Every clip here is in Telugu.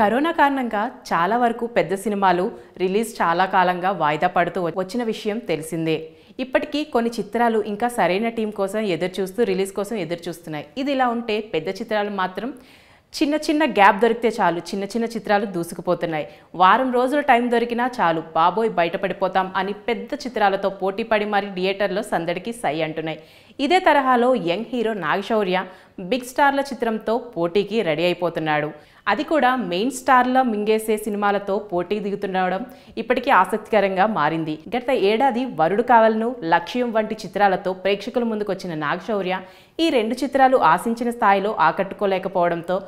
కరోనా కారణంగా చాలా వరకు పెద్ద సినిమాలు రిలీజ్ చాలా కాలంగా వాయిదా పడుతూ వచ్చిన విషయం తెలిసిందే ఇప్పటికీ కొన్ని చిత్రాలు ఇంకా సరైన టీం కోసం ఎదురు చూస్తూ రిలీజ్ కోసం ఎదురు చూస్తున్నాయి ఇది ఇలా ఉంటే పెద్ద చిత్రాలు మాత్రం చిన్న చిన్న గ్యాప్ దొరికితే చాలు చిన్న చిన్న చిత్రాలు దూసుకుపోతున్నాయి వారం రోజుల టైం దొరికినా చాలు బాబోయ్ బయటపడిపోతాం అని పెద్ద చిత్రాలతో పోటీ పడి మరి థియేటర్లో సందడికి సై అంటున్నాయి ఇదే తరహాలో యంగ్ హీరో నాగశౌర్య బిగ్ స్టార్ల చిత్రంతో పోటీకి రెడీ అయిపోతున్నాడు అది కూడా మెయిన్ స్టార్ల మింగేసే సినిమాలతో పోటీ దిగుతుండడం ఇప్పటికీ ఆసక్తికరంగా మారింది గత ఏడాది వరుడు కావలను లక్ష్యం వంటి చిత్రాలతో ప్రేక్షకుల ముందుకొచ్చిన నాగశౌర్య ఈ రెండు చిత్రాలు ఆశించిన స్థాయిలో ఆకట్టుకోలేకపోవడంతో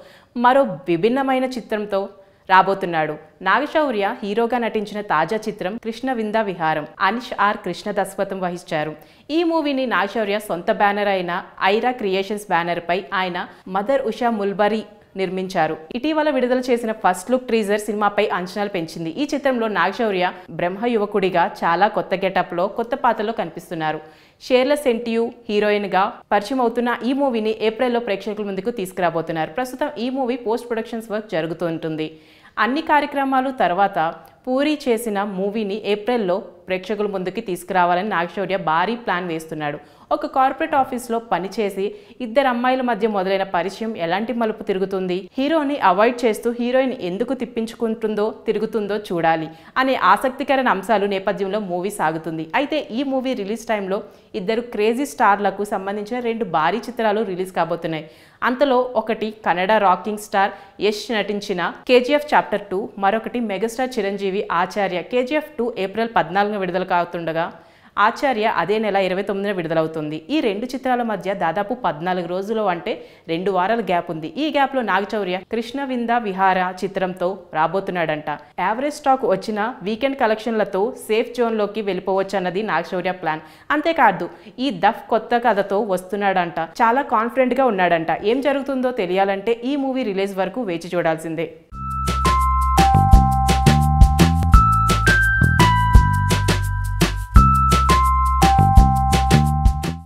మరో విభిన్నమైన చిత్రంతో రాబోతున్నాడు నాగశౌర్య హీరోగా నటించిన తాజా చిత్రం కృష్ణ వింద విహారం అనిష్ ఆర్ కృష్ణ దశపథం వహించారు ఈ మూవీని నాగశౌర్య సొంత బ్యానర్ అయిన ఐరా క్రియేషన్స్ బ్యానర్ పై ఆయన మదర్ ఉషా ముల్బరీ నిర్మించారు ఇటీవల విడుదల చేసిన ఫస్ట్ లుక్ ట్రీజర్ సినిమాపై అంచనాలు పెంచింది ఈ చిత్రంలో నాగశౌర్య బ్రహ్మ యువకుడిగా చాలా కొత్త గెటప్లో కొత్త పాత్రలో కనిపిస్తున్నారు షేర్ల సెంటియు హీరోయిన్గా పరిచయం అవుతున్న ఈ మూవీని ఏప్రిల్లో ప్రేక్షకుల ముందుకు తీసుకురాబోతున్నారు ప్రస్తుతం ఈ మూవీ పోస్ట్ ప్రొడక్షన్స్ వర్క్ జరుగుతుంటుంది అన్ని కార్యక్రమాలు తర్వాత పూరి చేసిన మూవీని ఏప్రిల్లో ప్రేక్షకుల ముందుకి తీసుకురావాలని నాగశౌర్య భారీ ప్లాన్ వేస్తున్నాడు ఒక కార్పొరేట్ ఆఫీస్లో పనిచేసి ఇద్దరు అమ్మాయిల మధ్య మొదలైన పరిచయం ఎలాంటి మలుపు తిరుగుతుంది హీరోని అవాయిడ్ చేస్తూ హీరోయిన్ ఎందుకు తిప్పించుకుంటుందో తిరుగుతుందో చూడాలి అనే ఆసక్తికరమైన అంశాలు నేపథ్యంలో మూవీ సాగుతుంది అయితే ఈ మూవీ రిలీజ్ టైంలో ఇద్దరు క్రేజీ స్టార్లకు సంబంధించిన రెండు భారీ చిత్రాలు రిలీజ్ కాబోతున్నాయి అంతలో ఒకటి కన్నడ రాకింగ్ స్టార్ యష్ నటించిన కేజీఎఫ్ చాప్టర్ టూ మరొకటి megastar Chiranjeevi Acharya KGF two April పద్నాలుగు విడుదల కావుతుండగా ఆచార్య అదే నెల ఇరవై తొమ్మిదిన విడుదలవుతుంది ఈ రెండు చిత్రాల మధ్య దాదాపు పద్నాలుగు రోజులు అంటే రెండు వారాల గ్యాప్ ఉంది ఈ గ్యాప్లో నాగచౌర్య వింద విహార చిత్రంతో రాబోతున్నాడంట యావరేజ్ స్టాక్ వచ్చిన వీకెండ్ కలెక్షన్లతో సేఫ్ జోన్లోకి అన్నది నాగచౌర్య ప్లాన్ అంతేకాదు ఈ దఫ్ కొత్త కథతో వస్తున్నాడంట చాలా కాన్ఫిడెంట్గా ఉన్నాడంట ఏం జరుగుతుందో తెలియాలంటే ఈ మూవీ రిలీజ్ వరకు వేచి చూడాల్సిందే